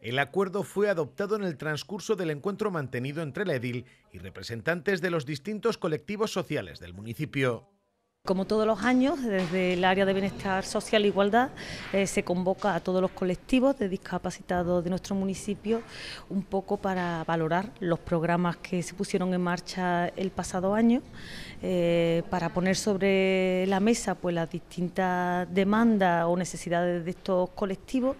El acuerdo fue adoptado en el transcurso del encuentro mantenido entre la edil y representantes de los distintos colectivos sociales del municipio. Como todos los años, desde el área de bienestar social e igualdad, eh, se convoca a todos los colectivos de discapacitados de nuestro municipio un poco para valorar los programas que se pusieron en marcha el pasado año, eh, para poner sobre la mesa pues, las distintas demandas o necesidades de estos colectivos,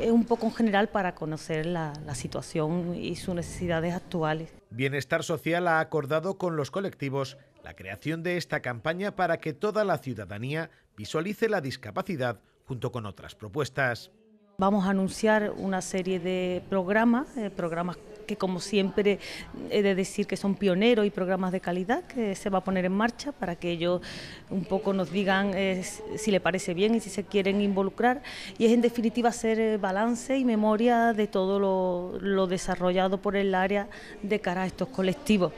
eh, un poco en general para conocer la situación y sus necesidades actuales. Bienestar Social ha acordado con los colectivos la creación de esta campaña para que toda la ciudadanía visualice la discapacidad junto con otras propuestas. Vamos a anunciar una serie de programas, eh, programas que como siempre he de decir que son pioneros y programas de calidad que se va a poner en marcha para que ellos un poco nos digan eh, si le parece bien y si se quieren involucrar y es en definitiva hacer eh, balance y memoria de todo lo desarrollado por el área de cara a estos colectivos.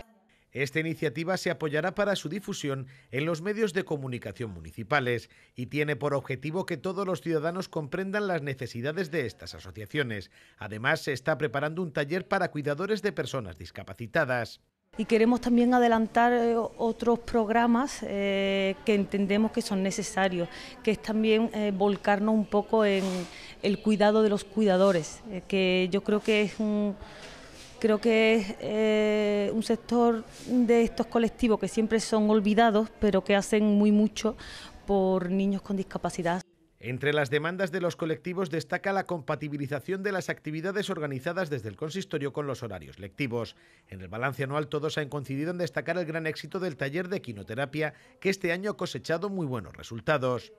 Esta iniciativa se apoyará para su difusión en los medios de comunicación municipales y tiene por objetivo que todos los ciudadanos comprendan las necesidades de estas asociaciones. Además, se está preparando un taller para cuidadores de personas discapacitadas. Y queremos también adelantar eh, otros programas eh, que entendemos que son necesarios, que es también eh, volcarnos un poco en el cuidado de los cuidadores, que yo creo que es un... Creo que es eh, un sector de estos colectivos que siempre son olvidados, pero que hacen muy mucho por niños con discapacidad. Entre las demandas de los colectivos destaca la compatibilización de las actividades organizadas desde el consistorio con los horarios lectivos. En el balance anual todos han coincidido en destacar el gran éxito del taller de quinoterapia, que este año ha cosechado muy buenos resultados.